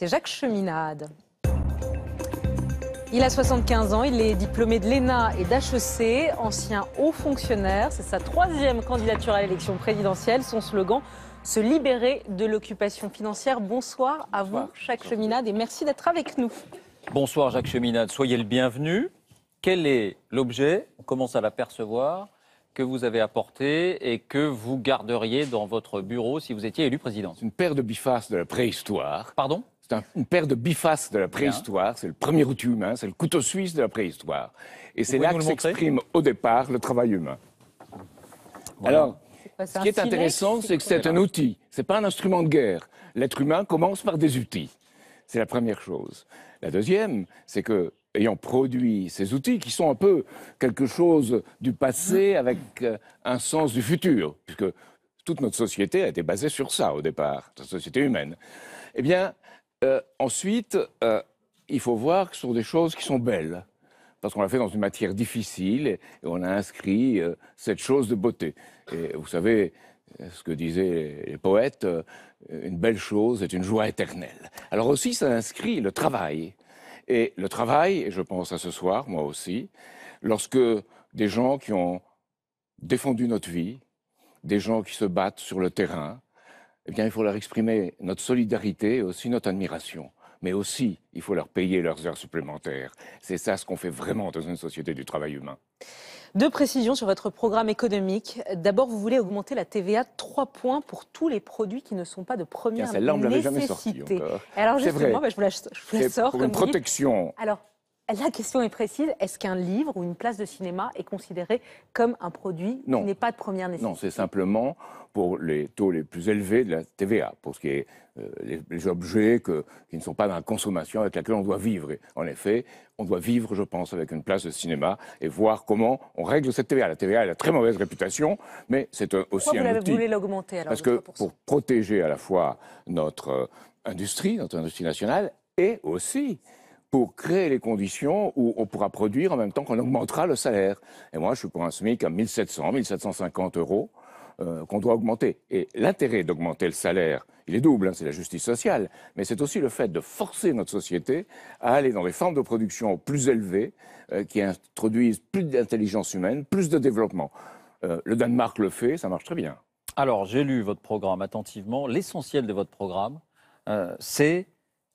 C'est Jacques Cheminade. Il a 75 ans, il est diplômé de l'ENA et d'HEC, ancien haut fonctionnaire. C'est sa troisième candidature à l'élection présidentielle. Son slogan se libérer de l'occupation financière. Bonsoir à vous, Jacques Cheminade, et merci d'être avec nous. Bonsoir, Jacques Cheminade. Soyez le bienvenu. Quel est l'objet On commence à l'apercevoir que vous avez apporté et que vous garderiez dans votre bureau si vous étiez élu président. une paire de bifaces de la préhistoire. Pardon c'est un, une paire de bifaces de la préhistoire. C'est le premier outil humain, c'est le couteau suisse de la préhistoire. Et c'est là que s'exprime au départ le travail humain. Alors, bah, ce qui est intéressant, c'est que c'est un outil. C'est pas un instrument de guerre. L'être humain commence par des outils. C'est la première chose. La deuxième, c'est que ayant produit ces outils qui sont un peu quelque chose du passé avec euh, un sens du futur, puisque toute notre société a été basée sur ça au départ, la société humaine. Eh bien, euh, ensuite, euh, il faut voir que ce sont des choses qui sont belles, parce qu'on l'a fait dans une matière difficile et, on a inscrit euh, cette chose de beauté. Et vous savez ce que disaient les poètes, une belle chose est une joie éternelle. Alors aussi, ça inscrit le travail. Et le travail, et je pense à ce soir, moi aussi, lorsque des gens qui ont défendu notre vie, des gens qui se battent sur le terrain, eh bien, il faut leur exprimer notre solidarité et aussi notre admiration. Mais aussi, il faut leur payer leurs heures supplémentaires. C'est ça ce qu'on fait vraiment dans une société du travail humain. Deux précisions sur votre programme économique. D'abord, vous voulez augmenter la TVA 3 points pour tous les produits qui ne sont pas de première nécessité. Jamais encore. Alors justement, vrai. Bah, je vous je vous la sors. Pour comme une protection. Alors, la question est précise. Est-ce qu'un livre ou une place de cinéma est considéré comme un produit non. qui n'est pas de première nécessité Non, c'est simplement pour les taux les plus élevés de la TVA, pour ce qui est des euh, les, objets qui ne sont pas dans la consommation avec laquelle on doit vivre. en effet, on doit vivre, je pense, avec une place de cinéma et voir comment on règle cette TVA. La TVA a une très mauvaise réputation, mais c'est aussi un outil. outil. Vous voulez l'augmenter alors Parce que pour protéger à la fois notre euh, industrie, notre industrie nationale, et aussi pour créer les conditions où on pourra produire en même temps qu'on augmentera le salaire. Et moi, je suis pour un SMIC à 1700, 1750 euros euh, qu'on doit augmenter. Et l'intérêt d'augmenter le salaire, il est double, hein, c'est la justice sociale, mais c'est aussi le fait de forcer notre société à aller dans des formes de production plus élevées, euh, qui introduisent plus d'intelligence humaine, plus de développement. Euh, le Danemark le fait, ça marche très bien. Alors, j'ai lu votre programme attentivement. L'essentiel de votre programme, c'est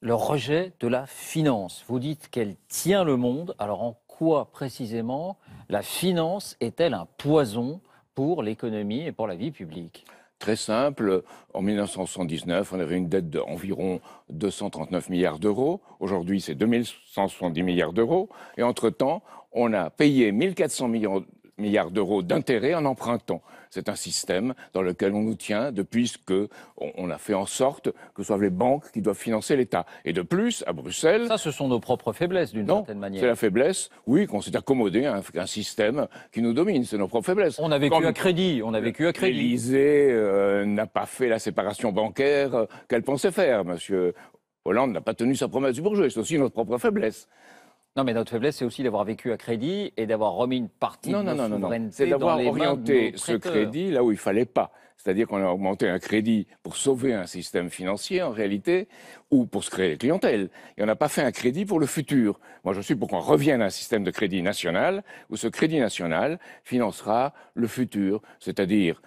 le rejet de la finance. Vous dites qu'elle tient le monde. Alors en quoi précisément la finance est-elle un poison pour l'économie et pour la vie publique Très simple, en 1979, on avait une dette d'environ 239 milliards d'euros. Aujourd'hui, c'est 2170 milliards d'euros. Et entre-temps, on a payé 1400 millions milliards d'euros d'intérêts en empruntant. C'est un système dans lequel on nous tient depuis que on, a fait en sorte que ce soient les banques qui doivent financer l'État. Et de plus, à Bruxelles... Ça, ce sont nos propres faiblesses, d'une certaine manière. c'est la faiblesse, oui, qu'on s'est accommodé à un, système qui nous domine. C'est nos propres faiblesses. On a vécu à crédit, on a vécu à crédit. L'Élysée euh, n'a pas fait la séparation bancaire euh, qu'elle pensait faire, monsieur... Hollande n'a pas tenu sa promesse du bourgeois, c'est aussi notre propre faiblesse. Non, mais notre faiblesse, c'est aussi d'avoir vécu à crédit et d'avoir remis une partie de non, non, C'est d'avoir orienté ce crédit là où il fallait pas. C'est-à-dire qu'on a augmenté un crédit pour sauver un système financier, en réalité, ou pour se créer des clientèles. Et on n'a pas fait un crédit pour le futur. Moi, je suis pour qu'on revienne à un système de crédit national où ce crédit national financera le futur, c'est-à-dire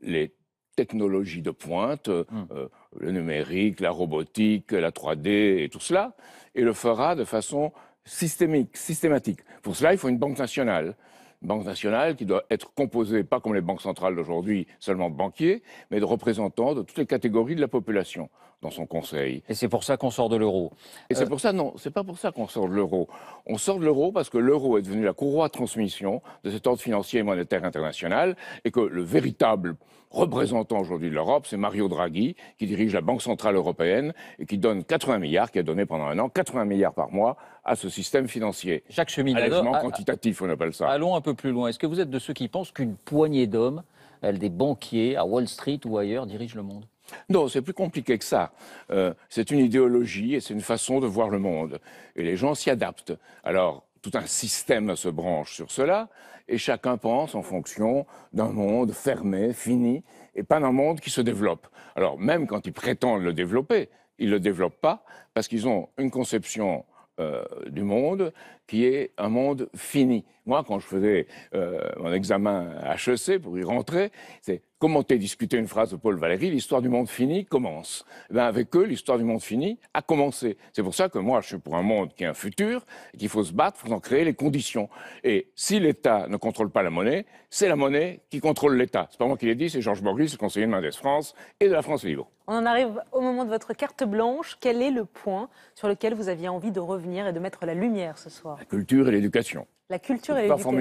les technologies de pointe, hmm. euh, le numérique, la robotique, la 3D et tout cela, et le fera de façon systémique, systématique. Pour cela, il faut une banque nationale. Une banque nationale qui doit être composée, pas comme les banques centrales d'aujourd'hui, seulement de banquiers, mais de représentants de toutes les catégories de la population dans son conseil. Et c'est pour ça qu'on sort de l'euro. Et c'est euh, pour ça, non, c'est pas pour ça qu'on sort de l'euro. On sort de l'euro parce que l'euro est devenu la courroie de transmission de cet ordre financier et monétaire international et que le véritable représentant aujourd'hui de l'Europe, c'est Mario Draghi, qui dirige la Banque Centrale Européenne et qui donne 80 milliards, qui a donné pendant un an 80 milliards par mois à ce système financier. Jacques Chemin, Allègement ah, quantitatif, on appelle ça. Allons un peu plus loin. Est-ce que vous êtes de ceux qui pensent qu'une poignée d'hommes, des banquiers à Wall Street ou ailleurs, dirigent le monde non, c'est plus compliqué que ça. Euh, c'est une idéologie et c'est une façon de voir le monde. Et les gens s'y adaptent. Alors, tout un système se branche sur cela, et chacun pense en fonction d'un monde fermé, fini, et pas d'un monde qui se développe. Alors même quand ils prétendent le développer, ils ne le développent pas, parce qu'ils ont une conception euh, du monde qui est un monde fini. Moi, quand je faisais euh, mon examen HEC pour y rentrer, c'est commenter, discuter une phrase de Paul Valéry, l'histoire du monde fini commence. Eh ben, avec eux, l'histoire du monde fini a commencé. C'est pour ça que moi, je suis pour un monde qui a un futur, qu'il faut se battre, il en créer les conditions. Et si l'État ne contrôle pas la monnaie, c'est la monnaie qui contrôle l'État. C'est pas moi qui l'ai dit, c'est Georges le conseiller de Mendes France et de la France Libre. On en arrive au moment de votre carte blanche. Quel est le point sur lequel vous aviez envie de revenir et de mettre la lumière ce soir la culture et l'éducation. La culture et l'éducation.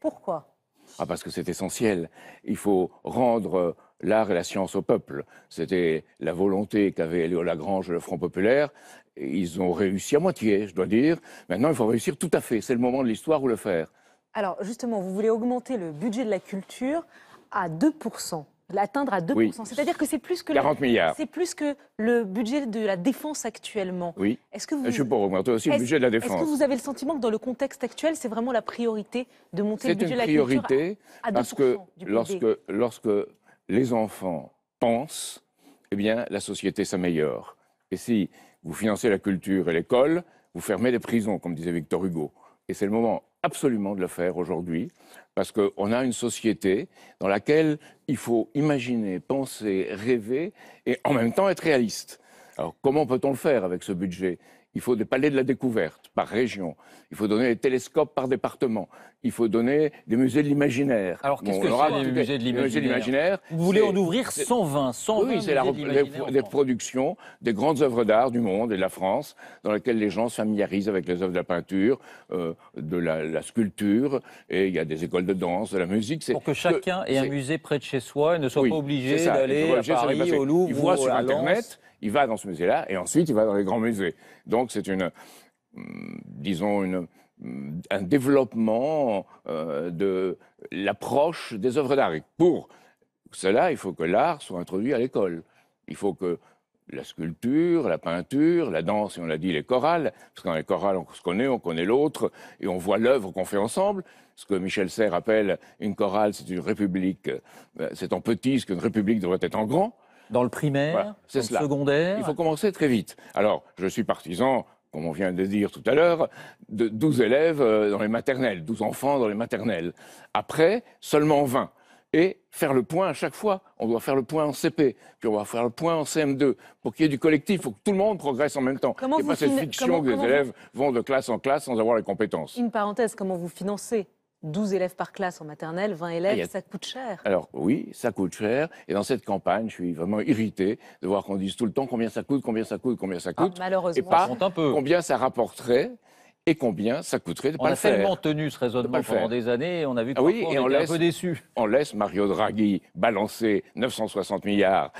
Pourquoi ah, parce que c'est essentiel. Il faut rendre l'art euh, et la science au peuple. C'était la volonté qu'avait Léo Lagrange et le Front Populaire. ils ont réussi à moitié, je dois dire. Maintenant, il faut réussir tout à fait. C'est le moment de l'histoire où le faire. Alors, justement, vous voulez augmenter le budget de la culture à 2% l'atteindre à 2%. C'est-à-dire que c'est plus que 40 le, milliards. C'est plus que le budget de la défense actuellement. Oui. Est-ce que vous, euh, je aussi le budget de la défense. Est-ce que vous avez le sentiment que dans le contexte actuel, c'est vraiment la priorité de monter le budget de la priorité culture parce que lorsque lorsque les enfants pensent, eh bien la société s'améliore. Et si vous financez la culture et l'école, vous fermez les prisons, comme disait Victor Hugo. Et c'est le moment absolument de le faire aujourd'hui. Parce qu'on a une société dans laquelle il faut imaginer, penser, rêver et en même temps être réaliste. Alors comment peut-on le faire avec ce budget il faut des palais de la découverte par région. Il faut donner des télescopes par département. Il faut donner des musées de l'imaginaire. Alors qu'est-ce que c'est musées de l'imaginaire Vous voulez en ouvrir 120, 120 Oui, c'est la reproduction des grandes œuvres d'art du monde et de la France dans lesquelles les gens se familiarisent avec les œuvres de la peinture, euh, de la, sculpture. Et il y a des écoles de danse, de la musique. Pour que chacun ait un musée près de chez soi et ne soit pas obligé d'aller à Paris, au Louvre, sur à Internet, il va dans ce musée-là et ensuite il va dans les grands musées. Donc c'est une, hum, disons, une, hum, un développement euh, de l'approche des œuvres d'art. Et pour cela, il faut que l'art soit introduit à l'école. Il faut que la sculpture, la peinture, la danse, et on l'a dit, les chorales, parce que dans les chorales, on se connaît, on connaît l'autre, et on voit l'œuvre qu'on fait ensemble. Ce que Michel Serres appelle une chorale, c'est une république, euh, c'est en petit ce qu'une république devrait être en grand. Dans le primaire, le secondaire. Il faut commencer très vite. Alors, je suis partisan comme on vient de dire tout à l'heure, de 12 élèves euh, dans les maternelles, 12 enfants dans les maternelles. Après, seulement 20. Et faire le point à chaque fois. On doit faire le point en CP, puis on va faire le point en CM2. Pour qu'il y ait du collectif, il faut que tout le monde progresse en même temps. Comment Et vous pas cette fiction que les élèves vont de classe en classe sans avoir les compétences. Une parenthèse, comment vous financez 12 élèves par classe en maternelle, 20 ah, élèves, ça coûte cher. Alors oui, ça coûte cher. Et dans cette campagne, je suis vraiment irrité de voir qu'on dise tout le temps combien ça coûte, combien ça coûte, combien ça ah, coûte. malheureusement, et pas un peu. combien ça rapporterait et combien ça coûterait de pas le faire. On a tellement tenu ce raisonnement pendant des années, on a vu ah que on, laisse, un peu déçus. On laisse Mario Draghi balancer 960 milliards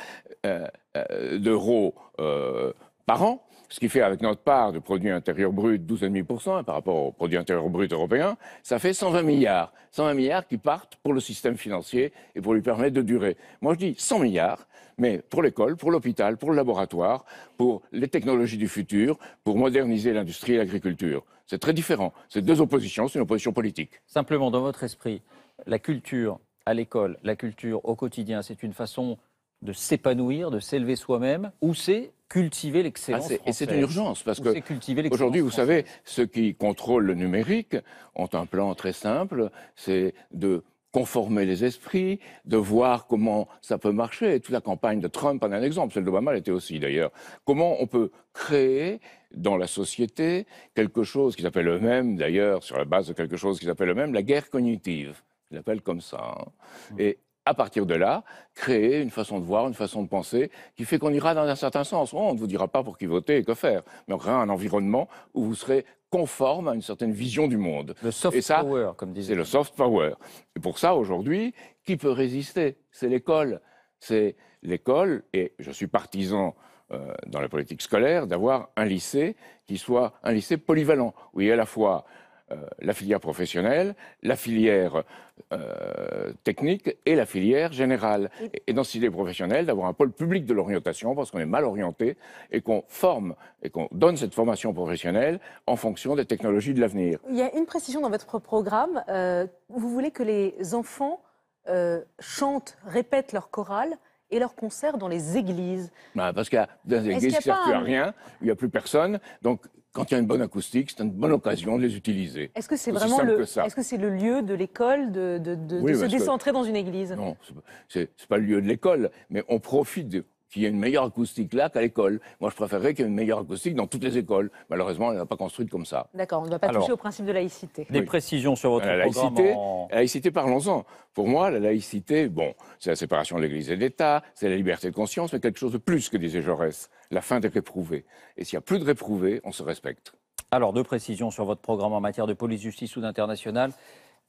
euh, euh, d'euros euh, par an ce qui fait avec notre part de produit intérieur brut 12,5% par rapport au produit intérieur brut européen, ça fait 120 milliards. 120 milliards qui partent pour le système financier et pour lui permettre de durer. Moi, je dis 100 milliards, mais pour l'école, pour l'hôpital, pour le laboratoire, pour les technologies du futur, pour moderniser l'industrie et l'agriculture. C'est très différent. C'est deux oppositions, c'est une opposition politique. Simplement, dans votre esprit, la culture à l'école, la culture au quotidien, c'est une façon de s'épanouir, de s'élever soi-même, ou c'est cultiver ah, l'excellence Et c'est une urgence, parce que aujourd'hui, vous savez, ceux qui contrôlent le numérique ont un plan très simple, c'est de conformer les esprits, de voir comment ça peut marcher. toute la campagne de Trump en est un exemple, celle d'Obama l'était aussi d'ailleurs. Comment on peut créer dans la société quelque chose qui s'appelle eux-mêmes, d'ailleurs, sur la base de quelque chose qui s'appelle eux-mêmes, la guerre cognitive. Ils l'appellent comme ça. Hein. Mmh. Et à partir de là, créer une façon de voir, une façon de penser, qui fait qu'on ira dans un certain sens. On ne vous dira pas pour qui voter et que faire, mais on créera un environnement où vous serez conforme à une certaine vision du monde. Le soft et power, comme disait. C'est le soft power. Et pour ça, aujourd'hui, qui peut résister C'est l'école. C'est l'école, et je suis partisan euh, dans la politique scolaire, d'avoir un lycée qui soit un lycée polyvalent, où il y a à la fois euh, la filière professionnelle, la filière euh, technique et la filière générale. Et, dans cette idée professionnelle, d'avoir un pôle public de l'orientation, parce qu'on est mal orienté, et qu'on forme et qu'on donne cette formation professionnelle en fonction des technologies de l'avenir. Il y a une précision dans votre programme. Euh, vous voulez que les enfants chantent, répètent leur chorale et leurs concerts dans les églises. Bah parce y a des églises, qui ne servent plus à rien, il n'y a plus personne. Donc quand il y a une bonne acoustique, c'est une bonne occasion de les utiliser. Est-ce que c'est vraiment le, lieu de l'école de, se décentrer dans une église Non, c'est, n'est pas le lieu de l'école, mais on profite de, qu'il y ait une meilleure acoustique là qu'à l'école. Moi, je préférerais qu'il y ait une meilleure acoustique dans toutes les écoles. Malheureusement, elle n'est pas construite comme ça. D'accord, on ne va pas toucher au principe de laïcité. Des précisions sur votre programme laïcité, laïcité, parlons-en. Pour moi, la laïcité, bon, c'est la séparation de l'Église et de l'État, c'est la liberté de conscience, mais quelque chose de plus que disait Jaurès, la fin des réprouvés. Et s'il n'y a plus de réprouvés, on se respecte. Alors, deux précisions sur votre programme en matière de police, justice ou d'international.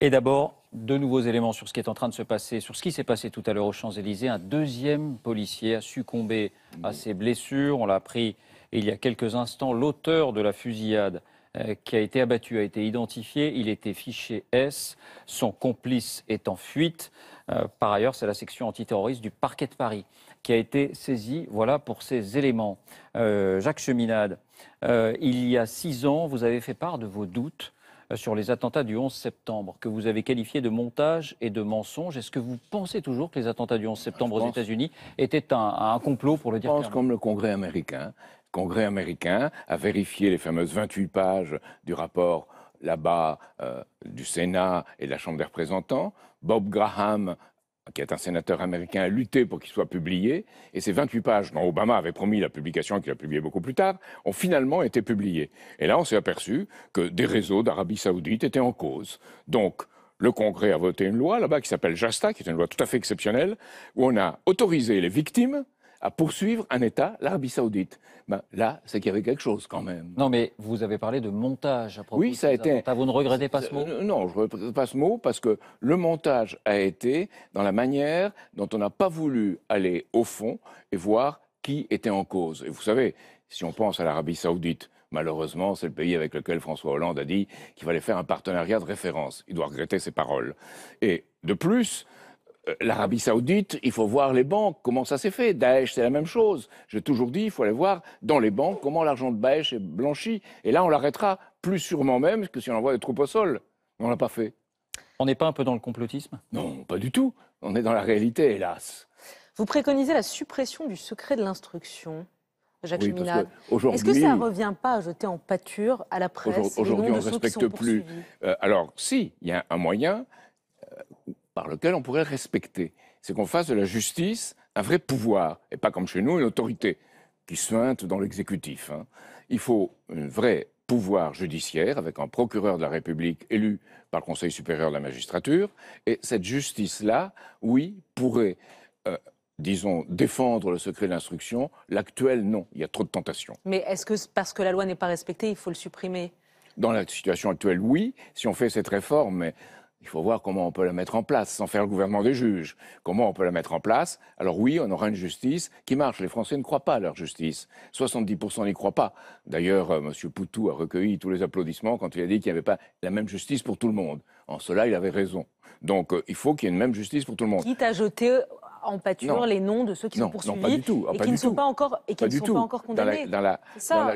Et d'abord, deux nouveaux éléments sur ce qui est en train de se passer, sur ce qui s'est passé tout à l'heure aux Champs-Élysées. Un deuxième policier a succombé à ses blessures. On l'a appris il y a quelques instants. L'auteur de la fusillade euh, qui a été abattu a été identifié. Il était fiché S. Son complice est en fuite. Euh, par ailleurs, c'est la section antiterroriste du parquet de Paris qui a été saisie. Voilà pour ces éléments. Euh, Jacques Cheminade, il y a six ans, vous avez fait part de vos doutes euh, sur les attentats du 11 septembre, que vous avez qualifié de montage et de mensonge. Est-ce que vous pensez toujours que les attentats du 11 septembre aux États-Unis étaient un, complot, pour le dire Je pense comme le Congrès américain. Le Congrès américain a vérifié les fameuses 28 pages du rapport là-bas euh, du Sénat et de la Chambre des représentants. Bob Graham qui est un sénateur américain, a lutté pour qu'il soit publié, et ces 28 pages dont Obama avait promis la publication, qu'il a publié beaucoup plus tard, ont finalement été publiées. Et là, on s'est aperçu que des réseaux d'Arabie saoudite étaient en cause. Donc, le Congrès a voté une loi là-bas qui s'appelle JASTA, qui est une loi tout à fait exceptionnelle, où on a autorisé les victimes à poursuivre un État, l'Arabie saoudite. Ben, là, c'est qu'il y avait quelque chose quand même. Non, mais vous avez parlé de montage à propos oui, ça a été... Vous ne regrettez pas ce mot Non, je ne regrette pas ce mot parce que le montage a été dans la manière dont on n'a pas voulu aller au fond et voir qui était en cause. Et vous savez, si on pense à l'Arabie saoudite, Malheureusement, c'est le pays avec lequel François Hollande a dit qu'il fallait faire un partenariat de référence. Il doit regretter ses paroles. Et de plus, euh, l'Arabie saoudite, il faut voir les banques, comment ça s'est fait. Daesh, c'est la même chose. J'ai toujours dit, il faut aller voir dans les banques comment l'argent de Daesh est blanchi. Et là, on l'arrêtera plus sûrement même que si on envoie des troupes au sol. on ne l'a pas fait. On n'est pas un peu dans le complotisme Non, pas du tout. On est dans la réalité, hélas. Vous préconisez la suppression du secret de l'instruction Jacques oui, Est-ce que ça ne revient pas à jeter en pâture à la presse Aujourd'hui, on ne respecte plus. Euh, alors, si, il y a un moyen, euh, par lequel on pourrait respecter. C'est qu'on fasse de la justice un vrai pouvoir, et pas comme chez nous, une autorité qui suinte dans l'exécutif. Hein. Il faut un vrai pouvoir judiciaire avec un procureur de la République élu par le Conseil supérieur de la magistrature. Et cette justice-là, oui, pourrait, euh, disons, défendre le secret de l'instruction. L'actuel, non. Il y a trop de tentations. Mais est-ce que parce que la loi n'est pas respectée, il faut le supprimer Dans la situation actuelle, oui. Si on fait cette réforme, mais il faut voir comment on peut la mettre en place sans faire le gouvernement des juges. Comment on peut la mettre en place Alors oui, on aura une justice qui marche. Les Français ne croient pas à leur justice. 70% n'y croient pas. D'ailleurs, euh, M. Poutou a recueilli tous les applaudissements quand il a dit qu'il n'y avait pas la même justice pour tout le monde. En cela, il avait raison. Donc euh, il faut qu'il y ait une même justice pour tout le monde. Quitte à jeter en pâture les noms de ceux qui sont poursuivis ah, et qui ne sont pas encore et qui condamnés. Dans la,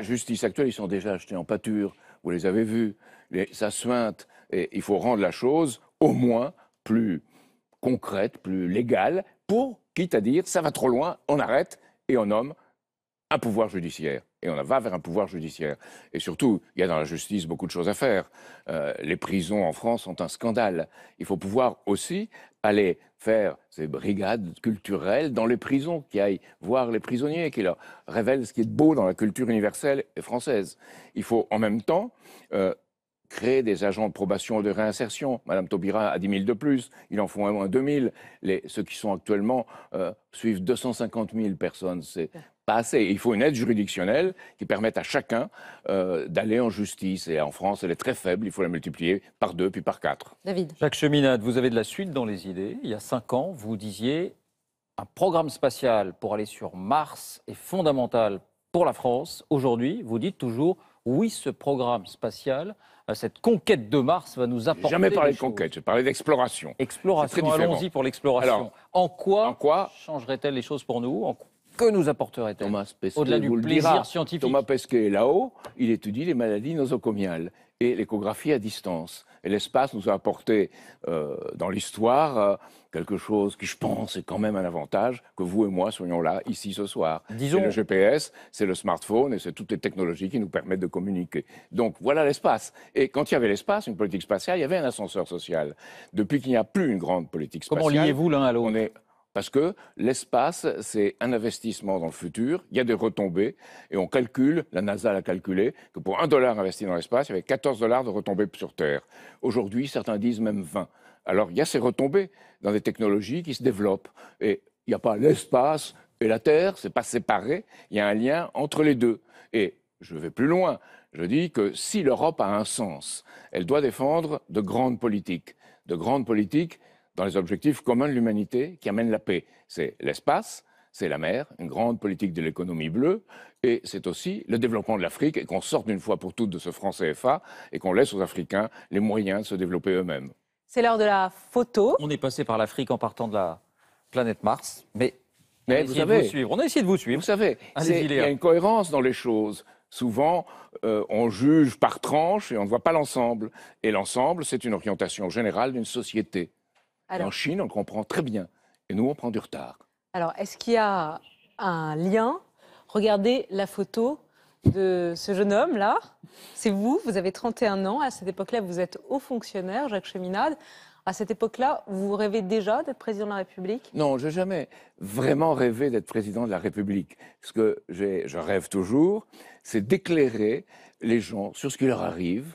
justice actuelle, ils sont déjà achetés en pâture. Vous les avez vus. Les, ça suinte il faut rendre la chose au moins plus concrète, plus légale, pour, quitte à dire, ça va trop loin, on arrête et on nomme un pouvoir judiciaire. Et on va vers un pouvoir judiciaire. Et surtout, il y a dans la justice beaucoup de choses à faire. Euh, les prisons en France sont un scandale. Il faut pouvoir aussi aller faire ces brigades culturelles dans les prisons, qui aillent voir les prisonniers, qui leur révèlent ce qui est beau dans la culture universelle et française. Il faut en même temps euh, créer des agents de probation et de réinsertion. Madame Taubira a 10 000 de plus, il en faut au moins 2 000. Les, ceux qui sont actuellement euh, suivent 250 000 personnes. C'est pas assez. Il faut une aide juridictionnelle qui permette à chacun euh, d'aller en justice. Et en France, elle est très faible. Il faut la multiplier par deux, puis par quatre. David. Jacques Cheminade, vous avez de la suite dans les idées. Il y a cinq ans, vous disiez un programme spatial pour aller sur Mars est fondamental pour la France. Aujourd'hui, vous dites toujours oui, ce programme spatial, euh, cette conquête de Mars va nous apporter. Jamais parlé de conquête, je parlé d'exploration. Exploration, allons-y pour l'exploration. En quoi, en quoi changerait-elle les choses pour nous que nous apporterait Thomas Pesquet Au-delà du plaisir scientifique. Thomas Pesquet là-haut, il étudie les maladies nosocomiales et l'échographie à distance. Et l'espace nous a apporté euh, dans l'histoire euh, quelque chose qui, je pense, est quand même un avantage que vous et moi soyons là, ici, ce soir. Disons... le GPS, c'est le smartphone et c'est toutes les technologies qui nous permettent de communiquer. Donc voilà l'espace. Et quand il y avait l'espace, une politique spatiale, il y avait un ascenseur social. Depuis qu'il n'y a plus une grande politique spatiale... Comment liez-vous l'un à l'autre parce que l'espace, c'est un investissement dans le futur, il y a des retombées, et on calcule, la NASA l'a calculé, que pour un dollar investi dans l'espace, il y avait 14 dollars de retombées sur Terre. Aujourd'hui, certains disent même 20. Alors il y a ces retombées dans des technologies qui se développent. Et il n'y a pas l'espace et la Terre, c'est pas séparé, il y a un lien entre les deux. Et je vais plus loin, je dis que si l'Europe a un sens, elle doit défendre de grandes politiques, de grandes politiques dans les objectifs communs de l'humanité qui amènent la paix. C'est l'espace, c'est la mer, une grande politique de l'économie bleue, et c'est aussi le développement de l'Afrique, et qu'on sorte d'une fois pour toutes de ce franc CFA, et qu'on laisse aux Africains les moyens de se développer eux-mêmes. C'est l'heure de la photo. On est passé par l'Afrique en partant de la planète Mars, mais, on a vous savez, On a essayé de vous suivre. Vous savez, il y a une cohérence dans les choses. Souvent, euh, on juge par tranche et on ne voit pas l'ensemble. Et l'ensemble, c'est une orientation générale d'une société en Chine, on comprend très bien. Et nous, on prend du retard. Alors, est-ce qu'il y a un lien Regardez la photo de ce jeune homme-là. C'est vous, vous avez 31 ans. À cette époque-là, vous êtes haut fonctionnaire, Jacques Cheminade. À cette époque-là, vous rêvez déjà d'être président de la République Non, je n'ai jamais vraiment rêvé d'être président de la République. Ce que je rêve toujours, c'est d'éclairer les gens sur ce qui leur arrive,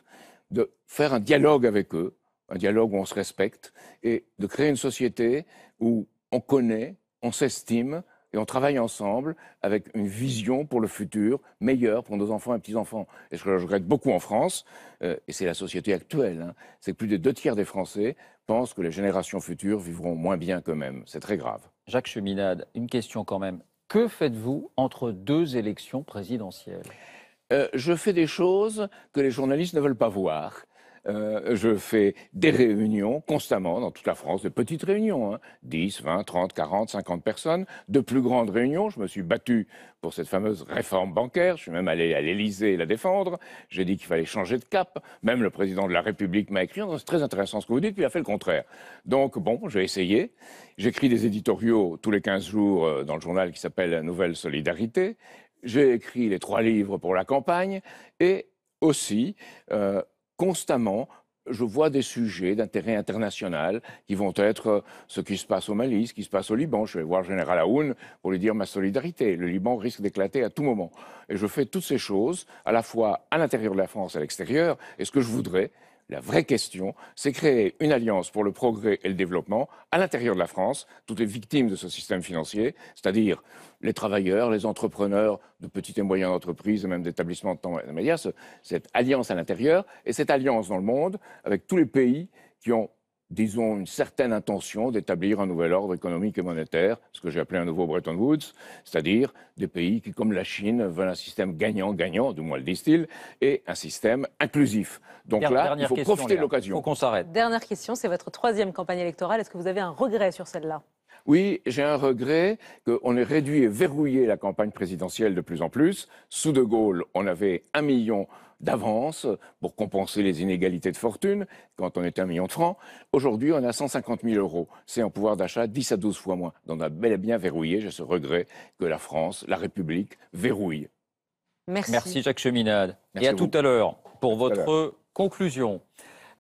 de faire un dialogue avec eux, un dialogue où on se respecte, et de créer une société où on connaît, on s'estime et on travaille ensemble avec une vision pour le futur meilleur pour nos enfants et petits-enfants. Et ce que je regrette beaucoup en France, euh, et c'est la société actuelle, hein, c'est que plus de deux tiers des Français pensent que les générations futures vivront moins bien qu'eux-mêmes. C'est très grave. Jacques Cheminade, une question quand même. Que faites-vous entre deux élections présidentielles euh, Je fais des choses que les journalistes ne veulent pas voir. Euh, je fais des réunions constamment dans toute la France, de petites réunions, 10, 20, 30, 40, 50 personnes, de plus grandes réunions. Je me suis battu pour cette fameuse réforme bancaire, je suis même allé à l'Élysée la défendre, j'ai dit qu'il fallait changer de cap, même le président de la République m'a écrit, c'est très intéressant ce que vous dites, puis il a fait le contraire. Donc bon, j'ai essayé, j'écris des éditoriaux tous les 15 jours euh, dans le journal qui s'appelle Nouvelle Solidarité, j'ai écrit les trois livres pour la campagne, et aussi, euh, constamment, je vois des sujets d'intérêt international qui vont être euh, ce qui se passe au Mali, ce qui se passe au Liban. Je vais voir le Général Aoun pour lui dire ma solidarité. Le Liban risque d'éclater à tout moment. Et je fais toutes ces choses, à la fois à l'intérieur de la France et à l'extérieur. Et ce que je voudrais, la vraie question, c'est créer une alliance pour le progrès et le développement à l'intérieur de la France, toutes les victimes de ce système financier, c'est-à-dire les travailleurs, les entrepreneurs de petites et moyennes entreprises et même d'établissements de temps et de médias, cette alliance à l'intérieur et cette alliance dans le monde avec tous les pays qui ont disons, une certaine intention d'établir un nouvel ordre économique et monétaire, ce que j'ai appelé un nouveau Bretton Woods, c'est-à-dire des pays qui, comme la Chine, veulent un système gagnant-gagnant, du moins le disent-ils, et un système inclusif. Donc là, il faut profiter de l'occasion. Il qu'on s'arrête. Dernière question, c'est votre troisième campagne électorale. Est-ce que vous avez un regret sur celle-là oui, j'ai un regret qu'on ait réduit et verrouillé la campagne présidentielle de plus en plus. Sous De Gaulle, on avait un million d'avance pour compenser les inégalités de fortune quand on était un million de francs. Aujourd'hui, on a 150 000 euros. C'est un pouvoir d'achat 10 à 12 fois moins. Donc on a bel et bien verrouillé, j'ai ce regret, que la France, la République, verrouille. Merci. Merci Jacques Cheminade. et à tout à l'heure pour votre conclusion.